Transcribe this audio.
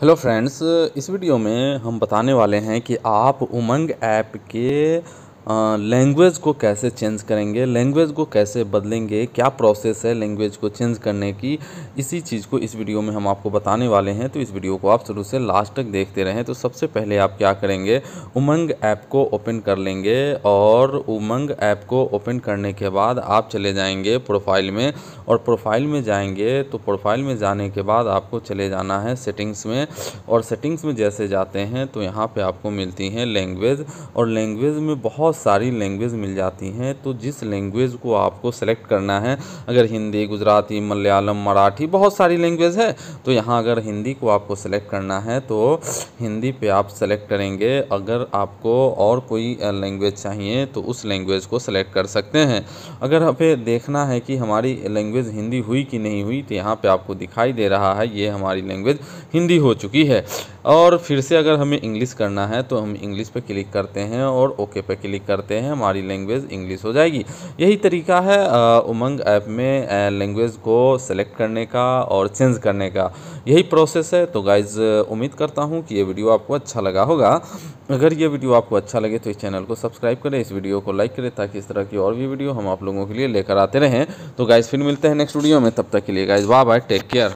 hello friends इस video में हम बताने वाले हैं कि आप उमंग ऐप के लैंग्वेज को कैसे चेंज करेंगे लैंग्वेज को कैसे बदलेंगे क्या प्रोसेस है लैंग्वेज को चेंज करने की इसी चीज़ को इस वीडियो में हम आपको बताने वाले हैं तो इस वीडियो को आप शुरू से लास्ट तक देखते रहें तो सबसे पहले आप क्या करेंगे उमंग ऐप को ओपन कर लेंगे और उमंग ऐप को ओपन करने के बाद आप चले जाएँगे प्रोफाइल में और प्रोफाइल में जाएंगे तो प्रोफाइल में जाने के बाद आपको चले जाना है सेटिंग्स में और सेटिंग्स में जैसे जाते हैं तो यहाँ पर आपको मिलती हैं लैंग्वेज और लैंग्वेज में बहुत बहुत सारी लैंग्वेज मिल जाती हैं तो जिस लैंग्वेज को आपको सेलेक्ट करना है अगर हिंदी गुजराती मलयालम मराठी बहुत सारी लैंग्वेज है तो यहाँ अगर हिंदी को आपको सेलेक्ट करना है तो हिंदी पे आप सेलेक्ट करेंगे अगर आपको और कोई लैंग्वेज चाहिए तो उस लैंग्वेज को सेलेक्ट कर सकते हैं अगर हमें देखना है कि हमारी लैंग्वेज हिंदी हुई कि नहीं हुई तो यहाँ पर आपको दिखाई दे रहा है ये हमारी लैंग्वेज हिंदी हो चुकी है और फिर से अगर हमें इंग्लिश करना है तो हम इंग्लिश पर क्लिक करते हैं और ओके पर क्लिक क्लिक करते हैं हमारी लैंग्वेज इंग्लिश हो जाएगी यही तरीका है उमंग ऐप में लैंग्वेज को सेलेक्ट करने का और चेंज करने का यही प्रोसेस है तो गाइज़ उम्मीद करता हूँ कि ये वीडियो आपको अच्छा लगा होगा अगर ये वीडियो आपको अच्छा लगे तो इस चैनल को सब्सक्राइब करें इस वीडियो को लाइक करें ताकि इस तरह की और भी वीडियो हम आप लोगों के लिए लेकर आते रहें तो गाइज़ फिर मिलते हैं नेक्स्ट वीडियो में तब तक के लिए guys bye bye take care